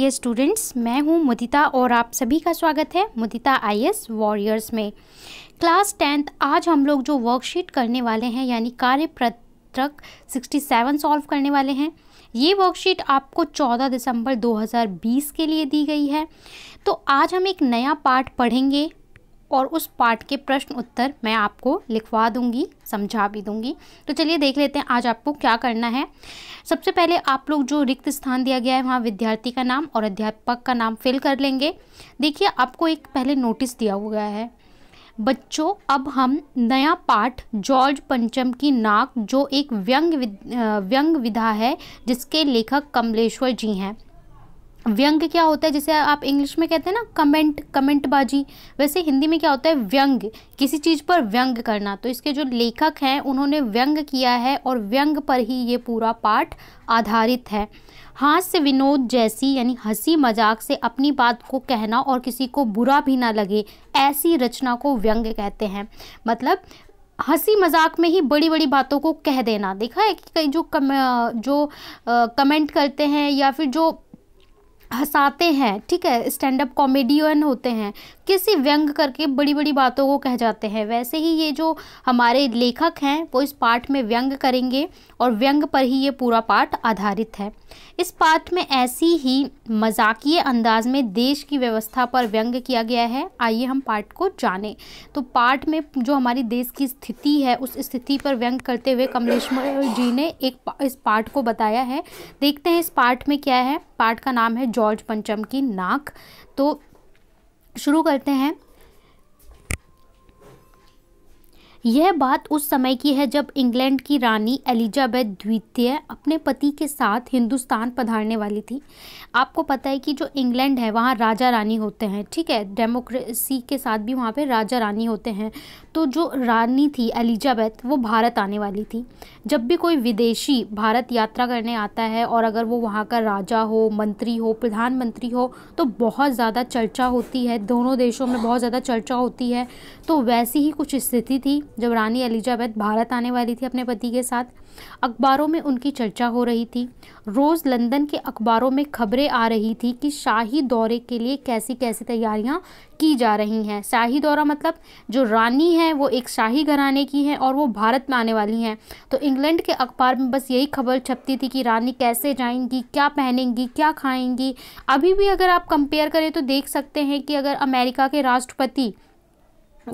ये स्टूडेंट्स मैं हूँ मुदिता और आप सभी का स्वागत है मुदिता एस वॉरियर्स में क्लास टेंथ आज हम लोग जो वर्कशीट करने वाले हैं यानी कार्य पत्रक 67 सॉल्व करने वाले हैं ये वर्कशीट आपको 14 दिसंबर 2020 के लिए दी गई है तो आज हम एक नया पार्ट पढ़ेंगे और उस पार्ट के प्रश्न उत्तर मैं आपको लिखवा दूंगी समझा भी दूंगी तो चलिए देख लेते हैं आज आपको क्या करना है सबसे पहले आप लोग जो रिक्त स्थान दिया गया है वहाँ विद्यार्थी का नाम और अध्यापक का नाम फिल कर लेंगे देखिए आपको एक पहले नोटिस दिया हुआ है बच्चों अब हम नया पाठ जॉर्ज पंचम की नाक जो एक व्यंग विद, व्यंग विधा है जिसके लेखक कमलेश्वर जी हैं व्यंग क्या होता है जैसे आप इंग्लिश में कहते हैं ना कमेंट कमेंट बाजी वैसे हिंदी में क्या होता है व्यंग किसी चीज़ पर व्यंग करना तो इसके जो लेखक हैं उन्होंने व्यंग किया है और व्यंग पर ही ये पूरा पाठ आधारित है हास्य विनोद जैसी यानी हंसी मजाक से अपनी बात को कहना और किसी को बुरा भी ना लगे ऐसी रचना को व्यंग कहते हैं मतलब हंसी मजाक में ही बड़ी बड़ी बातों को कह देना देखा है कि कई जो कम जो कमेंट करते हैं या फिर जो हंसाते हैं ठीक है स्टैंड अप कॉमेडियन होते हैं किसी व्यंग करके बड़ी बड़ी बातों को कह जाते हैं वैसे ही ये जो हमारे लेखक हैं वो इस पाठ में व्यंग करेंगे और व्यंग पर ही ये पूरा पाठ आधारित है इस पाठ में ऐसी ही मजाकिय अंदाज में देश की व्यवस्था पर व्यंग किया गया है आइए हम पाठ को जाने तो पाठ में जो हमारी देश की स्थिति है उस स्थिति पर व्यंग करते हुए कमलेश्वर जी ने एक इस पाठ को बताया है देखते हैं इस पाठ में क्या है पाठ का नाम है जॉर्ज पंचम की नाक तो शुरू करते हैं यह बात उस समय की है जब इंग्लैंड की रानी एलिजाबेथ द्वितीय अपने पति के साथ हिंदुस्तान पधारने वाली थी आपको पता है कि जो इंग्लैंड है वहाँ राजा रानी होते हैं ठीक है डेमोक्रेसी के साथ भी वहाँ पे राजा रानी होते हैं तो जो रानी थी एलिजाबेथ वो भारत आने वाली थी जब भी कोई विदेशी भारत यात्रा करने आता है और अगर वो वहाँ का राजा हो मंत्री हो प्रधानमंत्री हो तो बहुत ज़्यादा चर्चा होती है दोनों देशों में बहुत ज़्यादा चर्चा होती है तो वैसी ही कुछ स्थिति थी जब रानी एलिजाबेथ भारत आने वाली थी अपने पति के साथ अखबारों में उनकी चर्चा हो रही थी रोज़ लंदन के अखबारों में खबरें आ रही थी कि शाही दौरे के लिए कैसी कैसी तैयारियां की जा रही हैं शाही दौरा मतलब जो रानी है वो एक शाही घराने की है और वो भारत में आने वाली हैं तो इंग्लैंड के अखबार में बस यही खबर छपती थी कि रानी कैसे जाएंगी क्या पहनेंगी क्या खाएंगी अभी भी अगर आप कंपेयर करें तो देख सकते हैं कि अगर अमेरिका के राष्ट्रपति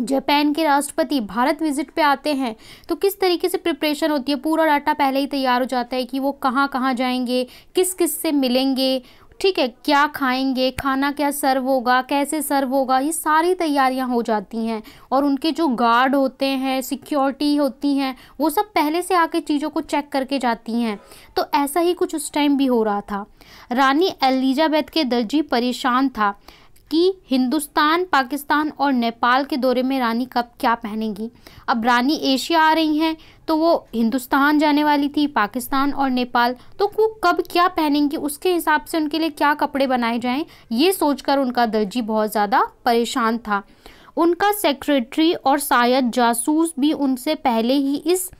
जापान के राष्ट्रपति भारत विजिट पे आते हैं तो किस तरीके से प्रिपरेशन होती है पूरा डाटा पहले ही तैयार हो जाता है कि वो कहाँ कहाँ जाएंगे किस किस से मिलेंगे ठीक है क्या खाएंगे खाना क्या सर्व होगा कैसे सर्व होगा ये सारी तैयारियां हो जाती हैं और उनके जो गार्ड होते हैं सिक्योरिटी होती हैं वो सब पहले से आके चीज़ों को चेक करके जाती हैं तो ऐसा ही कुछ उस टाइम भी हो रहा था रानी एलिजाबेथ के दर्जी परेशान था कि हिंदुस्तान पाकिस्तान और नेपाल के दौरे में रानी कब क्या पहनेगी अब रानी एशिया आ रही हैं तो वो हिंदुस्तान जाने वाली थी पाकिस्तान और नेपाल तो वो कब क्या पहनेंगी उसके हिसाब से उनके लिए क्या कपड़े बनाए जाएं ये सोचकर उनका दर्जी बहुत ज़्यादा परेशान था उनका सेक्रेटरी और शायद जासूस भी उनसे पहले ही इस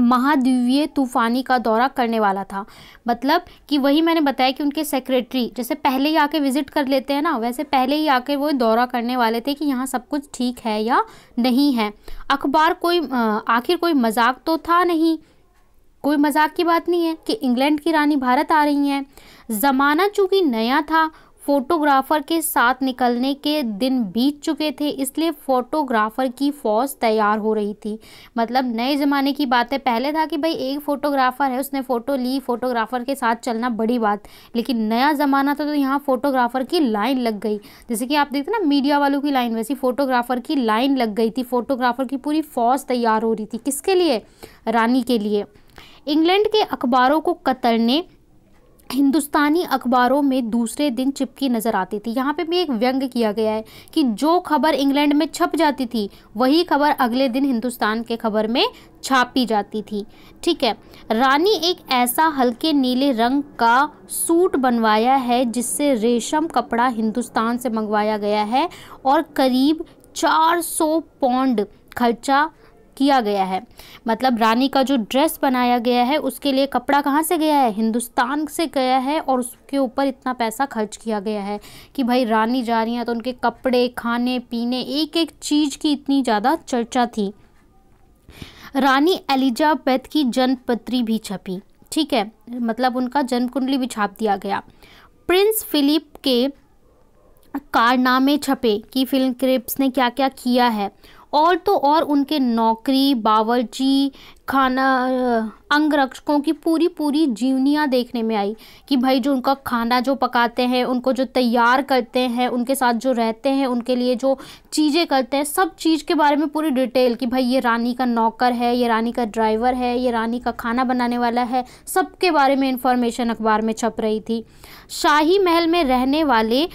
महाद्वीपीय तूफानी का दौरा करने वाला था मतलब कि वही मैंने बताया कि उनके सेक्रेटरी जैसे पहले ही आके विज़िट कर लेते हैं ना वैसे पहले ही आके वो दौरा करने वाले थे कि यहाँ सब कुछ ठीक है या नहीं है अखबार कोई आखिर कोई मजाक तो था नहीं कोई मजाक की बात नहीं है कि इंग्लैंड की रानी भारत आ रही हैं ज़माना चूँकि नया था फोटोग्राफर के साथ निकलने के दिन बीत चुके थे इसलिए फोटोग्राफर की फौज तैयार हो रही थी मतलब नए ज़माने की बात है पहले था कि भाई एक फ़ोटोग्राफ़र है उसने फ़ोटो ली फ़ोटोग्राफ़र के साथ चलना बड़ी बात लेकिन नया ज़माना था तो यहाँ फ़ोटोग्राफ़र की लाइन लग गई जैसे कि आप देखते ना मीडिया वालों की लाइन वैसी फ़ोटोग्राफ़र की लाइन लग गई थी फ़ोटोग्राफ़र की पूरी फौज तैयार हो रही थी किसके लिए रानी के लिए इंग्लैंड के अखबारों को कतरने हिंदुस्तानी अखबारों में दूसरे दिन चिपकी नज़र आती थी यहाँ पे भी एक व्यंग किया गया है कि जो खबर इंग्लैंड में छप जाती थी वही खबर अगले दिन हिंदुस्तान के खबर में छापी जाती थी ठीक है रानी एक ऐसा हल्के नीले रंग का सूट बनवाया है जिससे रेशम कपड़ा हिंदुस्तान से मंगवाया गया है और करीब 400 पौंड खर्चा किया गया है मतलब रानी का जो ड्रेस बनाया गया है उसके लिए कपड़ा कहाँ से गया है हिंदुस्तान से गया है और उसके ऊपर इतना पैसा खर्च किया गया है कि भाई रानी जा रही हैं तो उनके कपड़े खाने पीने एक एक चीज़ की इतनी ज़्यादा चर्चा थी रानी एलिजाबैथ की जन्मपत्री भी छपी ठीक है मतलब उनका जन्म कुंडली भी छाप दिया गया प्रिंस फिलिप के कारनामे छपे कि फिल्म क्रिप्स ने क्या क्या किया है और तो और उनके नौकरी बावर्ची खाना अंगरक्षकों की पूरी पूरी जीवनियाँ देखने में आई कि भाई जो उनका खाना जो पकाते हैं उनको जो तैयार करते हैं उनके साथ जो रहते हैं उनके लिए जो चीज़ें करते हैं सब चीज़ के बारे में पूरी डिटेल कि भाई ये रानी का नौकर है ये रानी का ड्राइवर है ये रानी का खाना बनाने वाला है सब के बारे में इंफॉर्मेशन अखबार में छप रही थी शाही महल में रहने वाले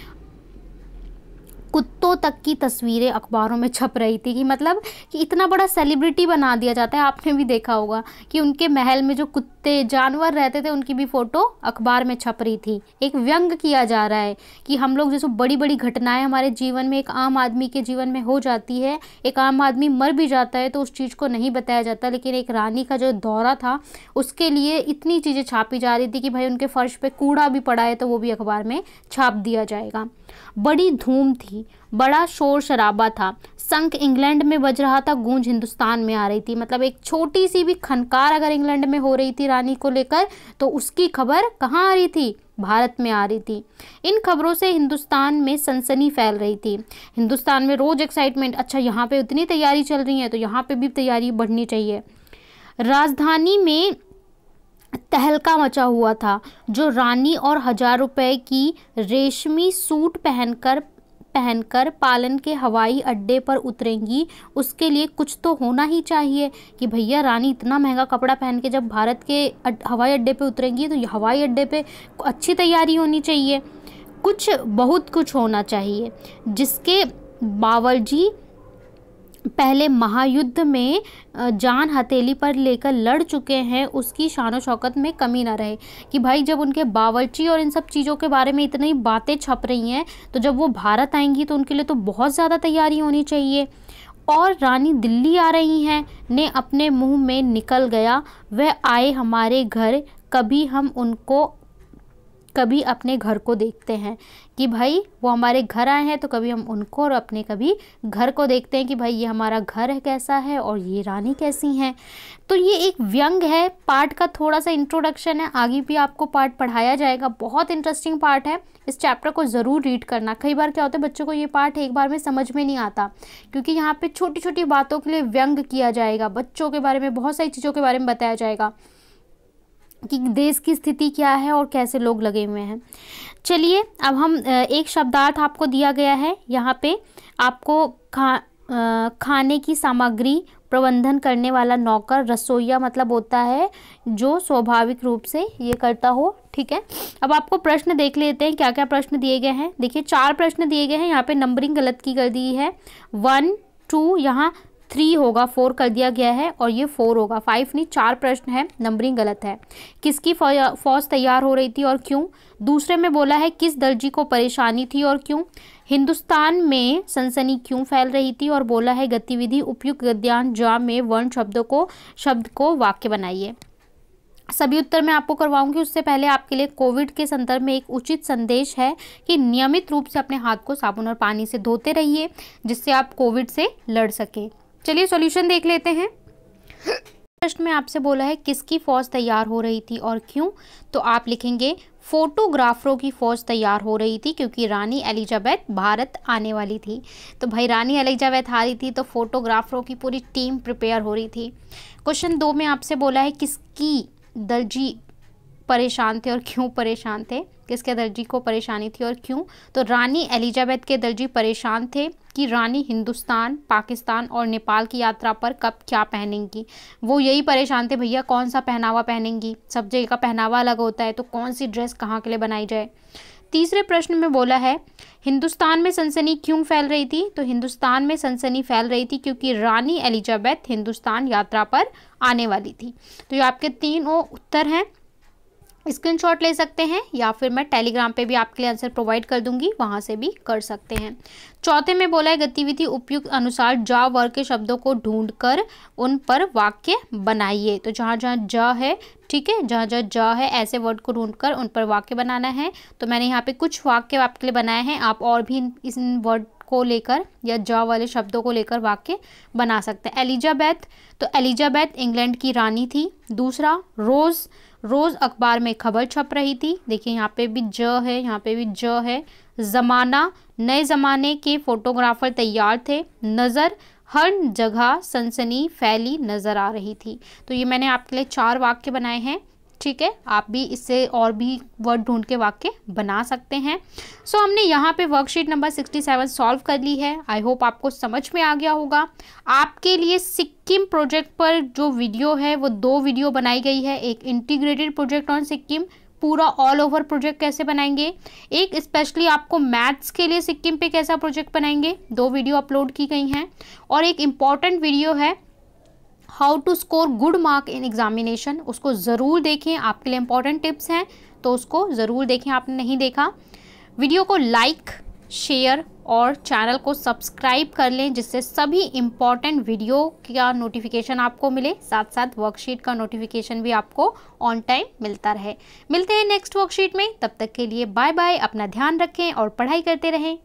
कुत्तों तक की तस्वीरें अखबारों में छप रही थी कि मतलब कि इतना बड़ा सेलिब्रिटी बना दिया जाता है आपने भी देखा होगा कि उनके महल में जो कुत्ते जानवर रहते थे उनकी भी फ़ोटो अखबार में छप रही थी एक व्यंग किया जा रहा है कि हम लोग जैसे बड़ी बड़ी घटनाएं हमारे जीवन में एक आम आदमी के जीवन में हो जाती है एक आम आदमी मर भी जाता है तो उस चीज़ को नहीं बताया जाता लेकिन एक रानी का जो दौरा था उसके लिए इतनी चीज़ें छापी जा रही थी कि भाई उनके फ़र्श पर कूड़ा भी पड़ा है तो वो भी अखबार में छाप दिया जाएगा बड़ी धूम थी बड़ा शोर शराबा था संख इंग्लैंड में बज रहा था गूंज हिंदुस्तान में आ रही थी मतलब एक छोटी सी भी खनकार अगर इंग्लैंड में हो रही थी रानी को लेकर तो उसकी खबर कहाँ आ रही थी भारत में आ रही थी इन खबरों से हिंदुस्तान में सनसनी फैल रही थी हिंदुस्तान में रोज़ एक्साइटमेंट अच्छा यहाँ पे उतनी तैयारी चल रही है तो यहाँ पे भी तैयारी बढ़नी चाहिए राजधानी में तहलका मचा हुआ था जो रानी और हजार रुपए की रेशमी सूट पहनकर पहनकर पालन के हवाई अड्डे पर उतरेंगी उसके लिए कुछ तो होना ही चाहिए कि भैया रानी इतना महंगा कपड़ा पहन के जब भारत के अड, हवाई अड्डे पर उतरेंगी तो हवाई अड्डे पे तो अच्छी तैयारी होनी चाहिए कुछ बहुत कुछ होना चाहिए जिसके बावल जी पहले महायुद्ध में जान हथेली पर लेकर लड़ चुके हैं उसकी शान शौकत में कमी ना रहे कि भाई जब उनके बावर्ची और इन सब चीज़ों के बारे में इतनी बातें छप रही हैं तो जब वो भारत आएंगी तो उनके लिए तो बहुत ज़्यादा तैयारी होनी चाहिए और रानी दिल्ली आ रही हैं ने अपने मुंह में निकल गया वह आए हमारे घर कभी हम उनको कभी अपने घर को देखते हैं कि भाई वो हमारे घर आए हैं तो कभी हम उनको और अपने कभी घर को देखते हैं कि भाई ये हमारा घर है कैसा है और ये रानी कैसी हैं तो ये एक व्यंग है पार्ट का थोड़ा सा इंट्रोडक्शन है आगे भी आपको पार्ट पढ़ाया जाएगा बहुत इंटरेस्टिंग पार्ट है इस चैप्टर को ज़रूर रीड करना कई बार क्या होता है बच्चों को ये पार्ट एक बार में समझ में नहीं आता क्योंकि यहाँ पर छोटी छोटी बातों के लिए व्यंग किया जाएगा बच्चों के बारे में बहुत सारी चीज़ों के बारे में बताया जाएगा कि देश की स्थिति क्या है और कैसे लोग लगे हुए हैं चलिए अब हम एक शब्दार्थ आपको दिया गया है यहाँ पे आपको खा खाने की सामग्री प्रबंधन करने वाला नौकर रसोईया मतलब होता है जो स्वाभाविक रूप से ये करता हो ठीक है अब आपको प्रश्न देख लेते हैं क्या क्या प्रश्न दिए गए हैं देखिए चार प्रश्न दिए गए हैं यहाँ पे नंबरिंग गलत की कर दी है वन टू यहाँ थ्री होगा फोर कर दिया गया है और ये फोर होगा फाइव नहीं चार प्रश्न है नंबरिंग गलत है किसकी फौज तैयार हो रही थी और क्यों दूसरे में बोला है किस दर्जी को परेशानी थी और क्यों हिंदुस्तान में सनसनी क्यों फैल रही थी और बोला है गतिविधि उपयुक्त गद्यान जा में वर्ण शब्दों को शब्द को वाक्य बनाइए सभी उत्तर मैं आपको करवाऊंगी उससे पहले आपके लिए कोविड के संदर्भ में एक उचित संदेश है कि नियमित रूप से अपने हाथ को साबुन और पानी से धोते रहिए जिससे आप कोविड से लड़ सकें चलिए सॉल्यूशन देख लेते हैं प्रश्न में आपसे बोला है किसकी फौज तैयार हो रही थी और क्यों तो आप लिखेंगे फोटोग्राफरों की फ़ौज तैयार हो रही थी क्योंकि रानी एलिजाबैथ भारत आने वाली थी तो भाई रानी एलिजाबैथ आ रही थी तो फोटोग्राफरों की पूरी टीम प्रिपेयर हो रही थी क्वेश्चन दो में आपसे बोला है किसकी दर्जी परेशान थे और क्यों परेशान थे किसके दर्जी को परेशानी थी और क्यों तो रानी एलिजाबैथ के दर्जी परेशान थे कि रानी हिंदुस्तान पाकिस्तान और नेपाल की यात्रा पर कब क्या पहनेंगी वो यही परेशान थे भैया कौन सा पहनावा पहनेंगी सब जगह का पहनावा अलग होता है तो कौन सी ड्रेस कहाँ के लिए बनाई जाए तीसरे प्रश्न में बोला है हिंदुस्तान में सनसनी क्यों फैल रही थी तो हिंदुस्तान में सनसनी फैल रही थी क्योंकि रानी एलिजाबेथ हिंदुस्तान यात्रा पर आने वाली थी तो ये आपके तीनों उत्तर हैं स्क्रीनशॉट ले सकते हैं या फिर मैं टेलीग्राम पे भी आपके लिए आंसर प्रोवाइड कर दूंगी वहां से भी कर सकते हैं चौथे में बोला है गतिविधि उपयुक्त अनुसार ज वर्ग के शब्दों को ढूंढ कर उन पर वाक्य बनाइए तो जहाँ जहाँ ज है ठीक है जहाँ जहाँ ज है ऐसे वर्ड को ढूंढकर उन पर वाक्य बनाना है तो मैंने यहाँ पे कुछ वाक्य आपके लिए बनाए हैं आप और भी इस वर्ड को लेकर या ज वाले शब्दों को लेकर वाक्य बना सकते हैं एलिजाबैथ तो एलिजाबैथ इंग्लैंड की रानी थी दूसरा रोज़ रोज़ अखबार में खबर छप रही थी देखिए यहाँ पे भी ज है यहाँ पे भी ज है ज़माना नए ज़माने के फोटोग्राफर तैयार थे नज़र हर जगह सनसनी फैली नज़र आ रही थी तो ये मैंने आपके लिए चार वाक्य बनाए हैं ठीक है आप भी इससे और भी वर्ड ढूंढ के वाक्य बना सकते हैं सो so, हमने यहाँ पे वर्कशीट नंबर 67 सॉल्व कर ली है आई होप आपको समझ में आ गया होगा आपके लिए सिक्किम प्रोजेक्ट पर जो वीडियो है वो दो वीडियो बनाई गई है एक इंटीग्रेटेड प्रोजेक्ट ऑन सिक्किम पूरा ऑल ओवर प्रोजेक्ट कैसे बनाएंगे एक स्पेशली आपको मैथ्स के लिए सिक्किम पे कैसा प्रोजेक्ट बनाएंगे दो वीडियो अपलोड की गई हैं और एक इम्पॉर्टेंट वीडियो है how to score good mark in examination उसको ज़रूर देखें आपके लिए इंपॉर्टेंट टिप्स हैं तो उसको ज़रूर देखें आपने नहीं देखा वीडियो को लाइक शेयर और चैनल को सब्सक्राइब कर लें जिससे सभी इम्पॉर्टेंट वीडियो का नोटिफिकेशन आपको मिले साथ साथ वर्कशीट का नोटिफिकेशन भी आपको ऑन टाइम मिलता रहे मिलते हैं नेक्स्ट वर्कशीट में तब तक के लिए बाय बाय अपना ध्यान रखें और पढ़ाई करते रहें